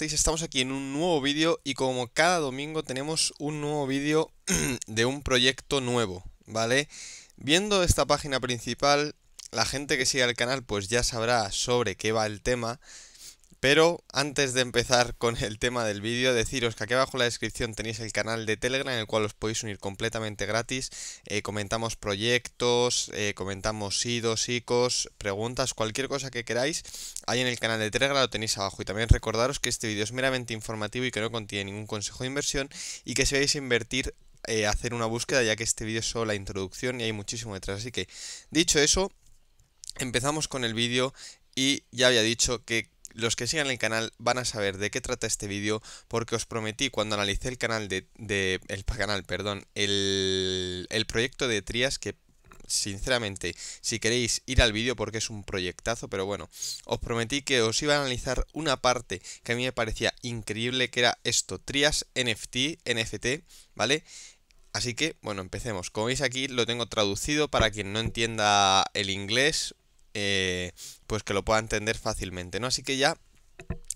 Estamos aquí en un nuevo vídeo y como cada domingo tenemos un nuevo vídeo de un proyecto nuevo, ¿vale? Viendo esta página principal, la gente que sigue al canal pues ya sabrá sobre qué va el tema, pero antes de empezar con el tema del vídeo, deciros que aquí abajo en la descripción tenéis el canal de Telegram en el cual os podéis unir completamente gratis. Eh, comentamos proyectos, eh, comentamos idos, icos, preguntas, cualquier cosa que queráis. Ahí en el canal de Telegram lo tenéis abajo. Y también recordaros que este vídeo es meramente informativo y que no contiene ningún consejo de inversión y que si vais a invertir eh, hacer una búsqueda ya que este vídeo es solo la introducción y hay muchísimo detrás. Así que dicho eso, empezamos con el vídeo y ya había dicho que los que sigan el canal van a saber de qué trata este vídeo porque os prometí cuando analicé el canal de, el canal, perdón, el, el proyecto de Trias que sinceramente, si queréis ir al vídeo porque es un proyectazo, pero bueno, os prometí que os iba a analizar una parte que a mí me parecía increíble, que era esto, Trias NFT, NFT, ¿vale? Así que, bueno, empecemos. Como veis aquí, lo tengo traducido para quien no entienda el inglés eh, pues que lo pueda entender fácilmente, ¿no? Así que ya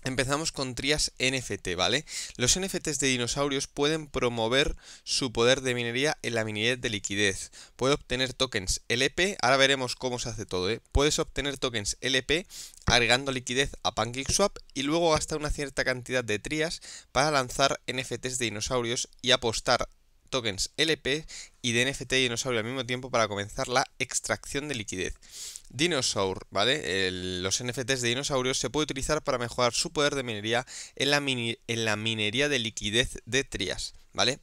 Empezamos con trías NFT, ¿vale? Los NFTs de dinosaurios pueden promover su poder de minería en la minería de liquidez. Puede obtener tokens LP, ahora veremos cómo se hace todo, ¿eh? Puedes obtener tokens LP agregando liquidez a PancakeSwap y luego gastar una cierta cantidad de trías para lanzar NFTs de dinosaurios y apostar tokens LP y de NFT de dinosaurio al mismo tiempo para comenzar la extracción de liquidez. Dinosaur, ¿vale? los NFTs de dinosaurios se puede utilizar para mejorar su poder de minería en la, en la minería de liquidez de Trias, ¿vale?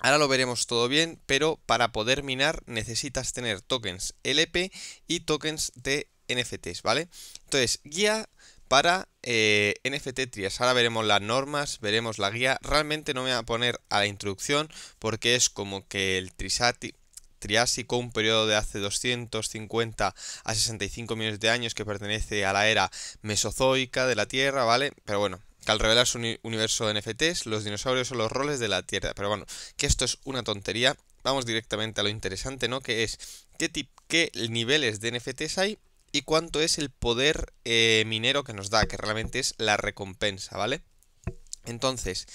Ahora lo veremos todo bien, pero para poder minar necesitas tener tokens LP y tokens de NFTs, ¿vale? Entonces, guía para eh, NFT Trias. Ahora veremos las normas, veremos la guía. Realmente no me voy a poner a la introducción porque es como que el Trisati Triásico, un periodo de hace 250 a 65 millones de años que pertenece a la era mesozoica de la Tierra, ¿vale? Pero bueno, que al revelar su universo de NFTs, los dinosaurios son los roles de la Tierra. Pero bueno, que esto es una tontería. Vamos directamente a lo interesante, ¿no? Que es qué, qué niveles de NFTs hay y cuánto es el poder eh, minero que nos da, que realmente es la recompensa, ¿vale? Entonces,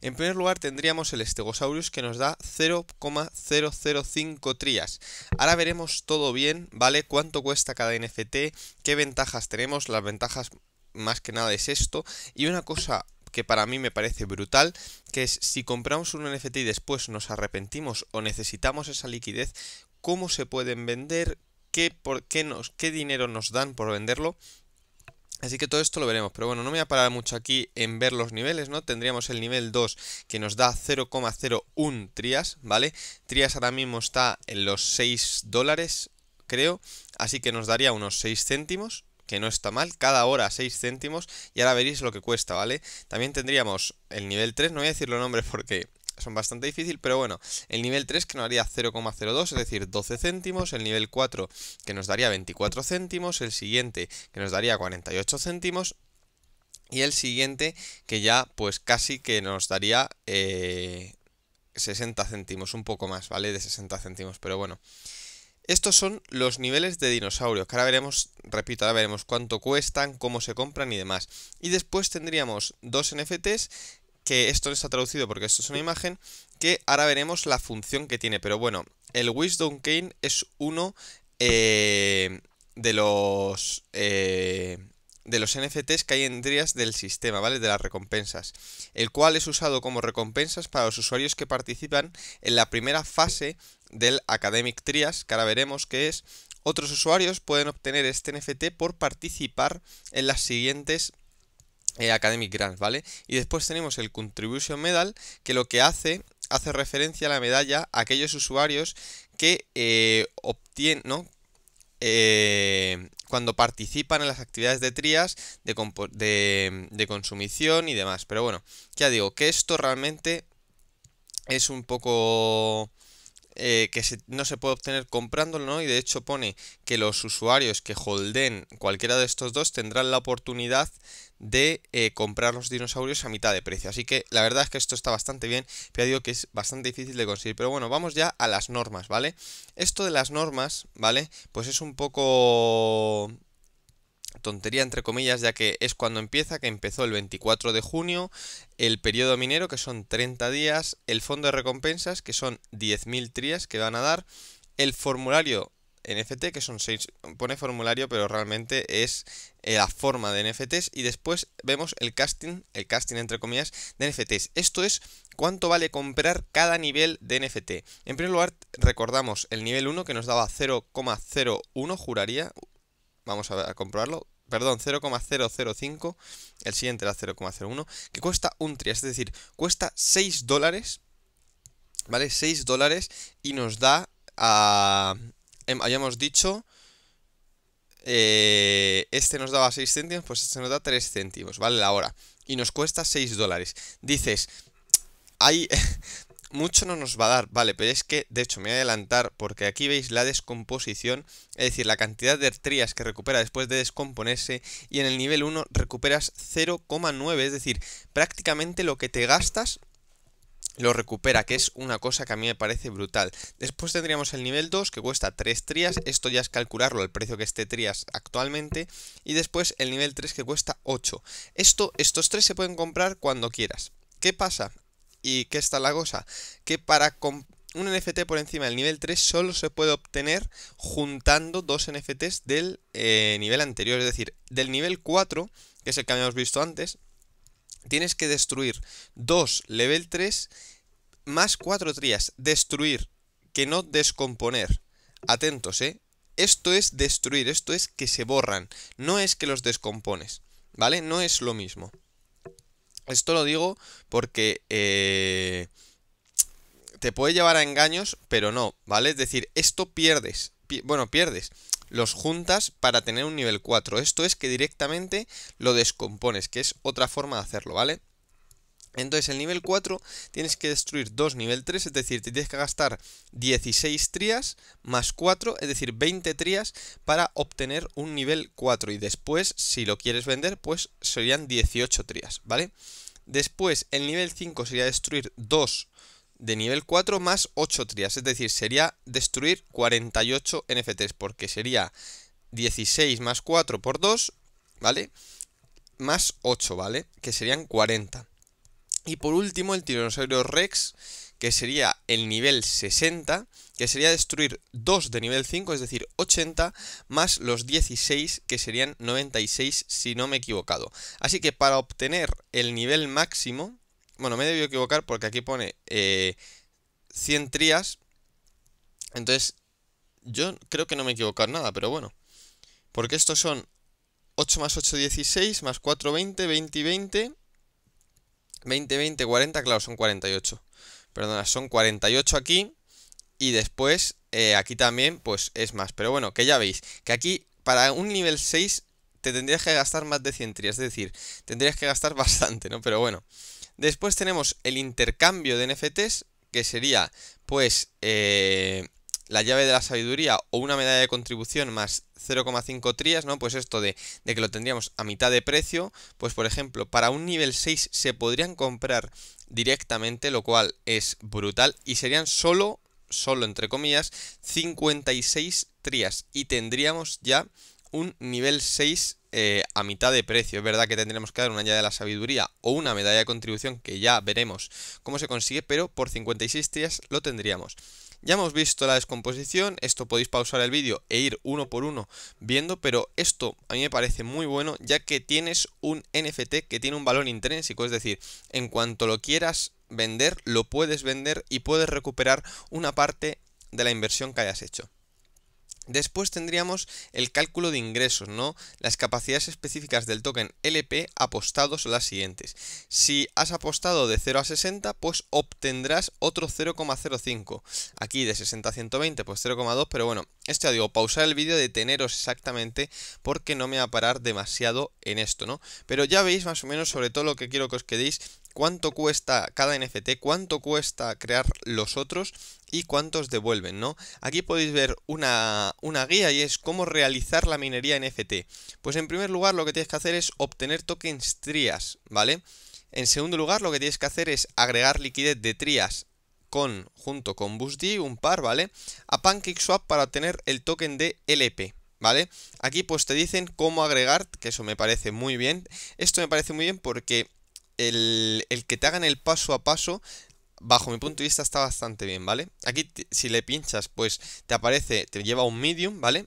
en primer lugar tendríamos el Stegosaurus que nos da 0,005 trías. Ahora veremos todo bien, ¿vale? Cuánto cuesta cada NFT, qué ventajas tenemos, las ventajas más que nada es esto. Y una cosa que para mí me parece brutal, que es si compramos un NFT y después nos arrepentimos o necesitamos esa liquidez, ¿cómo se pueden vender? ¿Qué, por qué, nos, qué dinero nos dan por venderlo? Así que todo esto lo veremos, pero bueno, no me voy a parar mucho aquí en ver los niveles, ¿no? Tendríamos el nivel 2 que nos da 0,01 trias, ¿vale? Trias ahora mismo está en los 6 dólares, creo, así que nos daría unos 6 céntimos, que no está mal, cada hora 6 céntimos, y ahora veréis lo que cuesta, ¿vale? También tendríamos el nivel 3, no voy a decir los nombres porque son bastante difícil, pero bueno, el nivel 3 que nos daría 0,02, es decir, 12 céntimos, el nivel 4 que nos daría 24 céntimos, el siguiente que nos daría 48 céntimos y el siguiente que ya pues casi que nos daría 60 eh, céntimos, un poco más, ¿vale? De 60 céntimos, pero bueno. Estos son los niveles de dinosaurios, que ahora veremos, repito, ahora veremos cuánto cuestan, cómo se compran y demás. Y después tendríamos dos NFTs que esto no está traducido porque esto es una imagen, que ahora veremos la función que tiene. Pero bueno, el Wisdom Cane es uno eh, de los... Eh, de los NFTs que hay en Trias del sistema, ¿vale? De las recompensas, el cual es usado como recompensas para los usuarios que participan en la primera fase del Academic Trias, que ahora veremos que es. Otros usuarios pueden obtener este NFT por participar en las siguientes eh, Academic Grants, ¿vale? Y después tenemos el Contribution Medal, que lo que hace, hace referencia a la medalla a aquellos usuarios que eh, obtienen, ¿no? Eh, cuando participan en las actividades de trías, de, de, de, consumición y demás. Pero bueno, ya digo que esto realmente es un poco eh, que no se puede obtener comprándolo, ¿no? Y de hecho pone que los usuarios que holden cualquiera de estos dos tendrán la oportunidad de eh, comprar los dinosaurios a mitad de precio. Así que la verdad es que esto está bastante bien, pero digo que es bastante difícil de conseguir. Pero bueno, vamos ya a las normas, ¿vale? Esto de las normas, ¿vale? Pues es un poco tontería entre comillas, ya que es cuando empieza, que empezó el 24 de junio, el periodo minero, que son 30 días, el fondo de recompensas, que son 10.000 trías que van a dar, el formulario NFT, que son 6, pone formulario, pero realmente es eh, la forma de NFTs, y después vemos el casting, el casting entre comillas, de NFTs. Esto es cuánto vale comprar cada nivel de NFT. En primer lugar, recordamos el nivel 1 que nos daba 0,01, juraría, Vamos a, comprobarlo. Perdón, 0,005. El siguiente era 0,01. Que cuesta un tria. Es decir, cuesta 6 dólares. ¿Vale? 6 dólares. Y nos da a... Em, habíamos dicho... Eh, este nos daba 6 céntimos, pues este nos da 3 céntimos, ¿vale? La hora. Y nos cuesta 6 dólares. Dices, hay mucho no nos va a dar, vale, pero es que, de hecho, me voy a adelantar porque aquí veis la descomposición, es decir, la cantidad de trías que recupera después de descomponerse y en el nivel 1 recuperas 0,9, es decir, prácticamente lo que te gastas lo recupera, que es una cosa que a mí me parece brutal. Después tendríamos el nivel 2, que cuesta 3 trías, esto ya es calcularlo al precio que esté trías actualmente, y después el nivel 3 que cuesta 8. Esto, estos tres se pueden comprar cuando quieras. ¿Qué pasa? ¿Y qué está la cosa? Que para un NFT por encima del nivel 3 solo se puede obtener juntando dos NFTs del eh, nivel anterior, es decir, del nivel 4, que es el que habíamos visto antes, tienes que destruir dos level 3 más cuatro trías. Destruir, que no descomponer. Atentos, ¿eh? Esto es destruir, esto es que se borran, no es que los descompones, ¿vale? No es lo mismo. Esto lo digo porque eh, te puede llevar a engaños, pero no, ¿vale? Es decir, esto pierdes. bueno, pierdes. Los juntas para tener un nivel 4. Esto es que directamente lo descompones, que es otra forma de hacerlo, ¿vale? Entonces el nivel 4 tienes que destruir 2 nivel 3, es decir, te tienes que gastar 16 trías más 4, es decir, 20 trías para obtener un nivel 4 y después si lo quieres vender pues serían 18 trías, ¿vale? Después el nivel 5 sería destruir 2 de nivel 4 más 8 trías, es decir, sería destruir 48 NFTs porque sería 16 más 4 por 2, ¿vale? Más 8, ¿vale? Que serían 40. Y por último, el tiranosaurio Rex, que sería el nivel 60, que sería destruir 2 de nivel 5, es decir, 80, más los 16, que serían 96, si no me he equivocado. Así que para obtener el nivel máximo, bueno, me he debido equivocar porque aquí pone 100 eh, trías, entonces yo creo que no me he equivocado nada, pero bueno, porque estos son 8 más 8, 16, más 4, 20, 20 y 20 20, 20, 40, claro, son 48. Perdona, son 48 aquí y después eh, aquí también pues es más. Pero bueno, que ya veis, que aquí para un nivel 6 te tendrías que gastar más de 100 trias, es decir, tendrías que gastar bastante, ¿no? Pero bueno. Después tenemos el intercambio de NFTs, que sería pues eh, la llave de la sabiduría o una medalla de contribución más 0,5 trías, ¿no? Pues esto de, que lo tendríamos a mitad de precio, pues por ejemplo, para un nivel 6 se podrían comprar directamente, lo cual es brutal, y serían solo, solo entre comillas, 56 trías, y tendríamos ya un nivel 6 eh, a mitad de precio. Es verdad que tendríamos que dar una llave de la sabiduría o una medalla de contribución que ya veremos cómo se consigue, pero por 56 trías lo tendríamos. Ya hemos visto la descomposición, esto podéis pausar el vídeo e ir uno por uno viendo, pero esto a mí me parece muy bueno ya que tienes un NFT que tiene un valor intrínseco, es decir, en cuanto lo quieras vender, lo puedes vender y puedes recuperar una parte de la inversión que hayas hecho. Después tendríamos el cálculo de ingresos, ¿no? Las capacidades específicas del token LP apostados las siguientes. Si has apostado de 0 a 60, pues obtendrás otro 0,05. Aquí de 60 a 120, pues 0,2, pero bueno, esto ya digo, pausar el vídeo, deteneros exactamente, porque no me va a parar demasiado en esto, ¿no? Pero ya veis más o menos sobre todo lo que quiero que os quedéis cuánto cuesta cada NFT, cuánto cuesta crear los otros y cuántos devuelven, ¿no? Aquí podéis ver una, guía y es cómo realizar la minería NFT. Pues en primer lugar lo que tienes que hacer es obtener tokens trias, ¿vale? En segundo lugar lo que tienes que hacer es agregar liquidez de trias con, junto con Busdi, un par, ¿vale? A PancakeSwap para obtener el token de LP, ¿vale? Aquí pues te dicen cómo agregar, que eso me parece muy bien. Esto me parece muy bien porque el, que te hagan el paso a paso bajo mi punto de vista está bastante bien, ¿vale? Aquí si le pinchas, pues te aparece, te lleva un medium, ¿vale?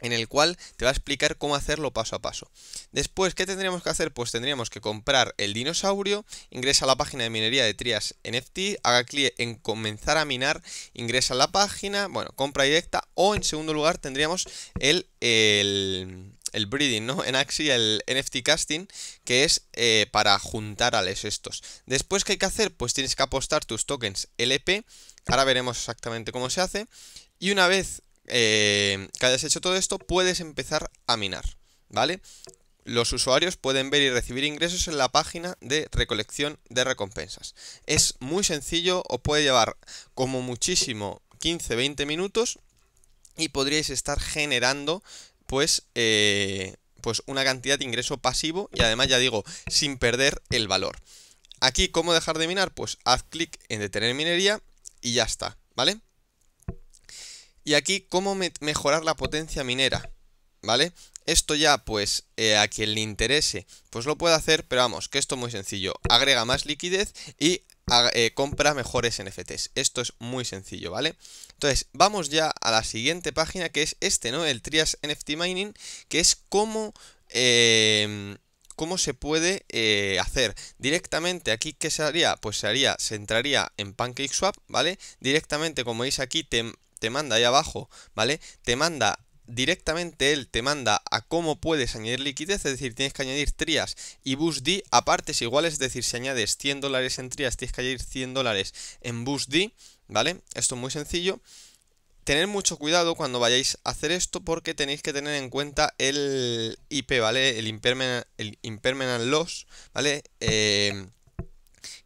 En el cual te va a explicar cómo hacerlo paso a paso. Después, ¿qué tendríamos que hacer? Pues tendríamos que comprar el dinosaurio, ingresa a la página de minería de Trias NFT, haga clic en comenzar a minar, ingresa a la página, bueno, compra directa o en segundo lugar tendríamos el, el el breeding, ¿no? En Axie el NFT casting, que es eh, para juntar a los estos. Después, ¿qué hay que hacer? Pues tienes que apostar tus tokens LP. Ahora veremos exactamente cómo se hace. Y una vez eh, que hayas hecho todo esto, puedes empezar a minar, ¿vale? Los usuarios pueden ver y recibir ingresos en la página de recolección de recompensas. Es muy sencillo, os puede llevar como muchísimo 15-20 minutos y podríais estar generando pues, eh, pues una cantidad de ingreso pasivo y además, ya digo, sin perder el valor. Aquí, ¿cómo dejar de minar? Pues haz clic en detener minería y ya está, ¿vale? Y aquí, ¿cómo mejorar la potencia minera? ¿Vale? Esto ya, pues, eh, a quien le interese, pues lo puede hacer, pero vamos, que esto es muy sencillo. Agrega más liquidez y eh, compra mejores NFTs. Esto es muy sencillo, ¿vale? Entonces, vamos ya a la siguiente página que es este, ¿no? El Trias NFT Mining, que es cómo... Em, ¿Cómo se puede eh, hacer? Directamente aquí, ¿qué se haría? Pues se haría, se entraría en PancakeSwap, ¿vale? Directamente, como veis aquí, te, te manda ahí abajo, ¿vale? Te manda directamente él te manda a cómo puedes añadir liquidez, es decir, tienes que añadir trías y BUSD a partes iguales, es decir, si añades 100 dólares en trías, tienes que añadir 100 dólares en BUSD, ¿vale? Esto es muy sencillo. Tener mucho cuidado cuando vayáis a hacer esto porque tenéis que tener en cuenta el IP, ¿vale? El Impermanent, el impermanent Loss, ¿vale? Eh,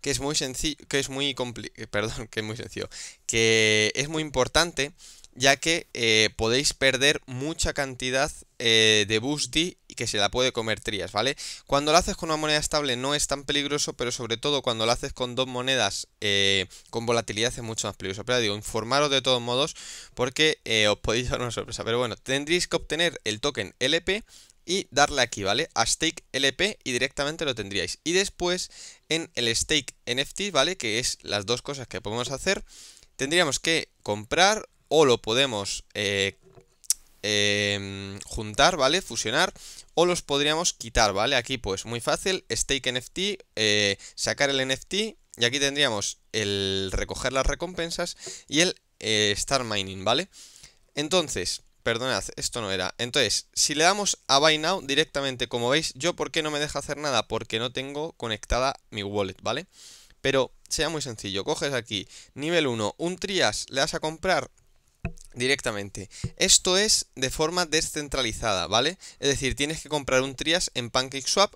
que es muy sencillo, que es muy complicado. perdón, que es muy sencillo, que es muy importante ya que eh, podéis perder mucha cantidad eh, de BUSD y que se la puede comer trías, ¿vale? Cuando lo haces con una moneda estable no es tan peligroso, pero sobre todo cuando lo haces con dos monedas eh, con volatilidad es mucho más peligroso. Pero digo, informaros de todos modos porque os podéis dar una sorpresa. Pero bueno, tendréis que obtener el token LP y darle aquí, ¿vale? A stake LP y directamente lo tendríais. Y después en el stake NFT, ¿vale? Que es las dos cosas que podemos hacer. Tendríamos que comprar o lo podemos eh, em, juntar, ¿vale? Fusionar o los podríamos quitar, ¿vale? Aquí pues muy fácil, stake NFT, eh, sacar el NFT y aquí tendríamos el recoger las recompensas y el eh, star mining, ¿vale? Entonces, perdonad, esto no era. Entonces, si le damos a Buy Now directamente, como veis, yo ¿por qué no me deja hacer nada? Porque no tengo conectada mi wallet, ¿vale? Pero sea muy sencillo, coges aquí nivel 1, un trias, le das a comprar directamente. Esto es de forma descentralizada, ¿vale? Es decir, tienes que comprar un trias en PancakeSwap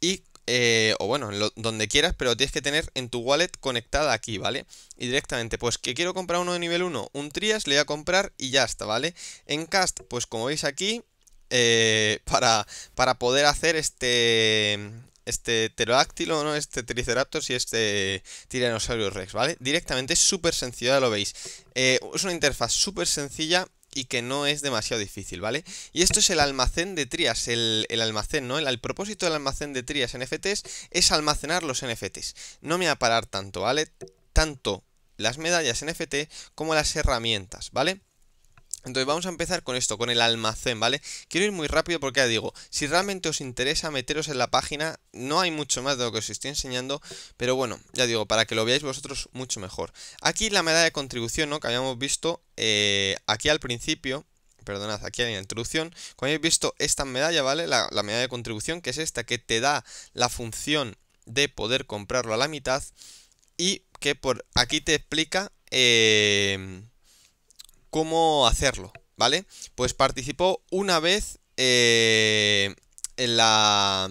y... Eh, o bueno, donde quieras, pero tienes que tener en tu wallet conectada aquí, ¿vale? Y directamente, pues que quiero comprar uno de nivel 1, un trias, le voy a comprar y ya está, ¿vale? En cast, pues como veis aquí, eh, para, para poder hacer este, este pterodáctilo, ¿no? Este triceratops y este tiranosaurio rex, ¿vale? Directamente es súper sencillo, ya lo veis. Eh, es una interfaz súper sencilla y que no es demasiado difícil, ¿vale? Y esto es el almacén de trías, el, almacén, ¿no? El, propósito del almacén de Trias NFTs es almacenar los NFTs. No me voy a parar tanto, ¿vale? Tanto las medallas NFT como las herramientas, ¿vale? Entonces vamos a empezar con esto, con el almacén, ¿vale? Quiero ir muy rápido porque ya digo, si realmente os interesa meteros en la página, no hay mucho más de lo que os estoy enseñando, pero bueno, ya digo, para que lo veáis vosotros mucho mejor. Aquí la medalla de contribución, ¿no? Que habíamos visto eh, aquí al principio, perdonad, aquí en la introducción, Cuando habéis visto esta medalla, ¿vale? La, la medalla de contribución, que es esta, que te da la función de poder comprarlo a la mitad y que por aquí te explica... Eh, cómo hacerlo, ¿vale? Pues participó una vez eh, en la...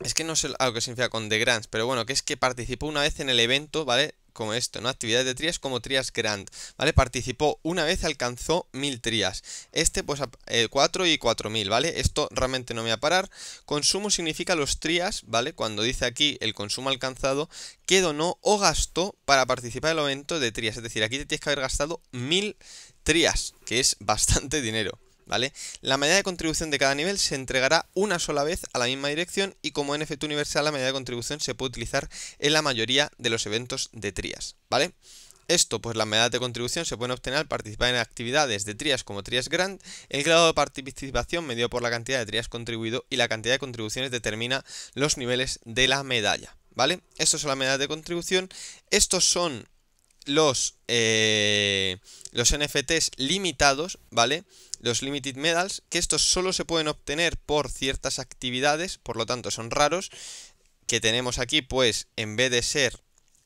Es que no sé lo que significa con The Grants, pero bueno, que es que participó una vez en el evento, ¿vale? como esto, ¿no? Actividades de trías como Trías Grand, ¿vale? Participó una vez, alcanzó mil trías. Este, pues, 4 eh, y 4000, ¿vale? Esto realmente no me va a parar. Consumo significa los trías, ¿vale? Cuando dice aquí el consumo alcanzado, que donó o gastó para participar en el evento de trías. Es decir, aquí te tienes que haber gastado mil trías, que es bastante dinero. ¿vale? La medalla de contribución de cada nivel se entregará una sola vez a la misma dirección y como NFT universal la medalla de contribución se puede utilizar en la mayoría de los eventos de trías, ¿vale? Esto, pues la medalla de contribución se pueden obtener al participar en actividades de trías como Trias grand, El grado de participación medido por la cantidad de trías contribuido y la cantidad de contribuciones determina los niveles de la medalla. ¿Vale? Estas son las medidas de contribución. Estos son los, eh, los NFTs limitados, ¿vale? Los Limited Medals, que estos solo se pueden obtener por ciertas actividades, por lo tanto son raros, que tenemos aquí, pues, en vez de ser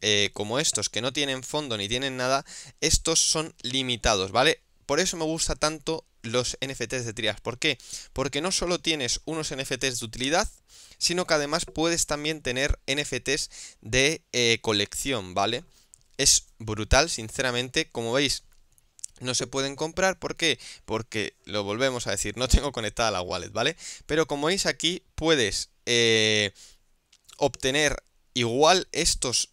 eh, como estos, que no tienen fondo ni tienen nada, estos son limitados, ¿vale? Por eso me gusta tanto los NFTs de Trias. ¿Por qué? Porque no solo tienes unos NFTs de utilidad, sino que además puedes también tener NFTs de eh, colección, ¿vale? es brutal, sinceramente. Como veis, no se pueden comprar. ¿Por qué? Porque, lo volvemos a decir, no tengo conectada la wallet, ¿vale? Pero como veis aquí, puedes eh, obtener igual estos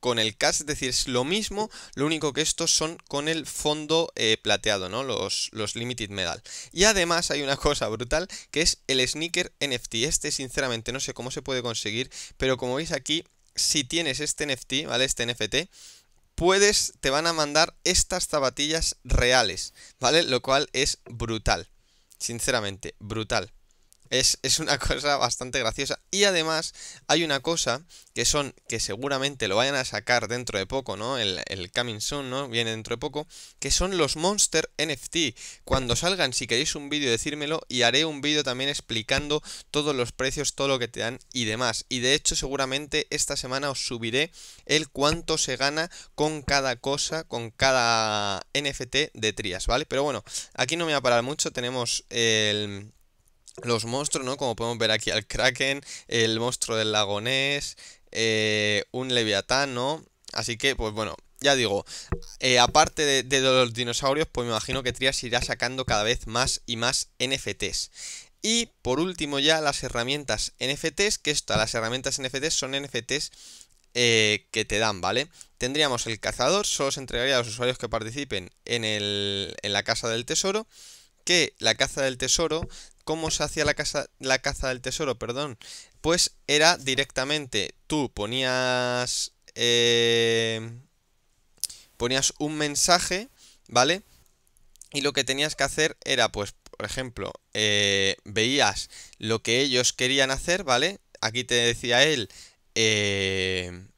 con el cash, es decir, es lo mismo, lo único que estos son con el fondo eh, plateado, ¿no? Los, los Limited Medal. Y además hay una cosa brutal, que es el sneaker NFT. Este, sinceramente, no sé cómo se puede conseguir, pero como veis aquí, si tienes este NFT, ¿vale? Este NFT, puedes, te van a mandar estas zapatillas reales, ¿vale? Lo cual es brutal, sinceramente, brutal. Es, una cosa bastante graciosa. Y además hay una cosa que son, que seguramente lo vayan a sacar dentro de poco, ¿no? El, el coming soon, ¿no? Viene dentro de poco. Que son los Monster NFT. Cuando salgan, si queréis un vídeo, decírmelo. Y haré un vídeo también explicando todos los precios, todo lo que te dan y demás. Y de hecho, seguramente esta semana os subiré el cuánto se gana con cada cosa, con cada NFT de Trias, ¿vale? Pero bueno, aquí no me voy a parar mucho. Tenemos el los monstruos, ¿no? Como podemos ver aquí al Kraken, el monstruo del lagonés, eh, un leviatán, ¿no? Así que, pues bueno, ya digo, eh, aparte de, los dinosaurios, pues me imagino que Trias irá sacando cada vez más y más NFTs. Y por último ya las herramientas NFTs, que estas las herramientas NFTs son NFTs eh, que te dan, ¿vale? Tendríamos el cazador, solo se entregaría a los usuarios que participen en, el, en la casa del tesoro, que la caza del tesoro cómo se hacía la, casa, la caza del tesoro, perdón, pues era directamente, tú ponías, eh, ponías un mensaje, ¿vale? Y lo que tenías que hacer era, pues, por ejemplo, eh, veías lo que ellos querían hacer, ¿vale? Aquí te decía él, eh,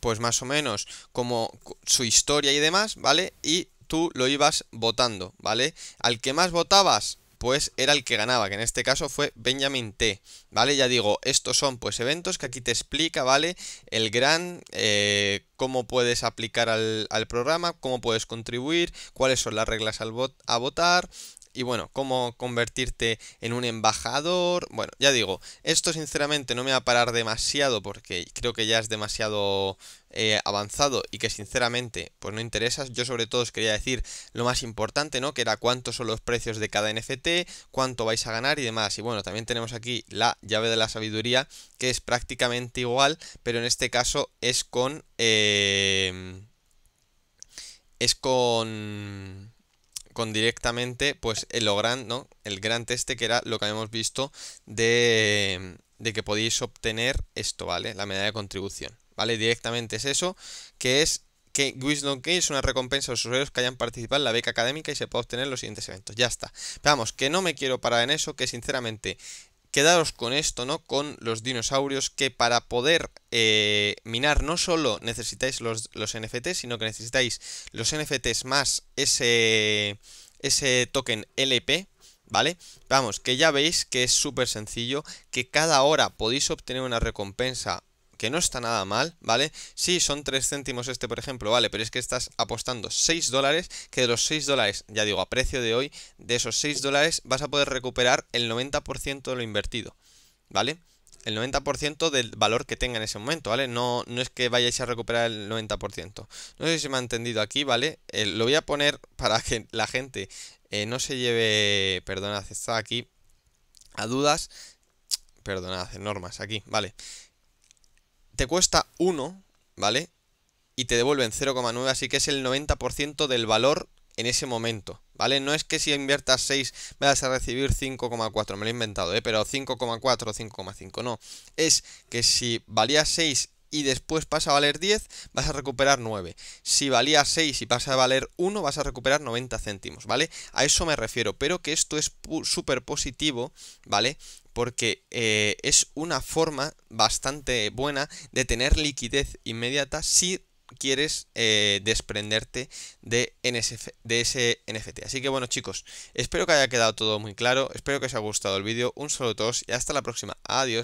pues más o menos como su historia y demás, ¿vale? Y tú lo ibas votando, ¿vale? Al que más votabas, pues era el que ganaba, que en este caso fue Benjamin T. ¿Vale? Ya digo, estos son pues eventos que aquí te explica, ¿vale? El gran, eh, cómo puedes aplicar al, al, programa, cómo puedes contribuir, cuáles son las reglas al a votar, y bueno, cómo convertirte en un embajador. Bueno, ya digo, esto sinceramente no me va a parar demasiado porque creo que ya es demasiado eh, avanzado y que sinceramente pues no interesas. Yo sobre todo os quería decir lo más importante, ¿no? Que era cuántos son los precios de cada NFT, cuánto vais a ganar y demás. Y bueno, también tenemos aquí la llave de la sabiduría que es prácticamente igual, pero en este caso es con... Eh, es con con directamente pues el gran, ¿no? El gran este que era lo que habíamos visto de, de que podéis obtener esto, ¿vale? La medalla de contribución, ¿vale? Directamente es eso, que es que Wisdom Key es una recompensa a los usuarios que hayan participado en la beca académica y se puede obtener los siguientes eventos. Ya está. vamos, que no me quiero parar en eso, que sinceramente quedaros con esto, ¿no? Con los dinosaurios que para poder eh, minar no solo necesitáis los, los, NFTs, sino que necesitáis los NFTs más ese, ese token LP, ¿vale? Vamos, que ya veis que es súper sencillo, que cada hora podéis obtener una recompensa que no está nada mal, ¿vale? Sí, son tres céntimos este, por ejemplo, ¿vale? Pero es que estás apostando 6 dólares, que de los 6 dólares, ya digo, a precio de hoy, de esos 6 dólares vas a poder recuperar el 90% de lo invertido, ¿vale? el 90% del valor que tenga en ese momento, ¿vale? No, no es que vayáis a recuperar el 90%. No sé si me ha entendido aquí, ¿vale? Eh, lo voy a poner para que la gente eh, no se lleve, perdonad, está aquí, a dudas, perdonad, normas, aquí, ¿vale? te cuesta 1, ¿vale? Y te devuelven 0,9, así que es el 90% del valor en ese momento, ¿vale? No es que si inviertas 6 vas a recibir 5,4, me lo he inventado, ¿eh? Pero 5,4 o 5,5, no. Es que si valía 6 y después pasa a valer 10, vas a recuperar 9. Si valía 6 y pasa a valer 1, vas a recuperar 90 céntimos, ¿vale? A eso me refiero, pero que esto es súper positivo, ¿vale? porque eh, es una forma bastante buena de tener liquidez inmediata si quieres eh, desprenderte de, de ese NFT. Así que bueno chicos, espero que haya quedado todo muy claro, espero que os haya gustado el vídeo, un saludo a todos y hasta la próxima, adiós.